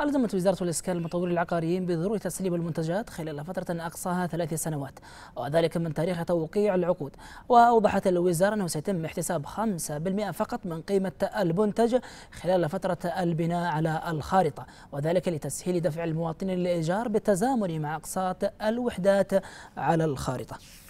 ألزمت وزارة الإسكان المطورين العقاريين بضرورة تسليم المنتجات خلال فترة أقصاها ثلاث سنوات وذلك من تاريخ توقيع العقود وأوضحت الوزارة أنه سيتم احتساب 5% فقط من قيمة المنتج خلال فترة البناء على الخارطة وذلك لتسهيل دفع المواطنين للإيجار بالتزامن مع أقساط الوحدات على الخارطة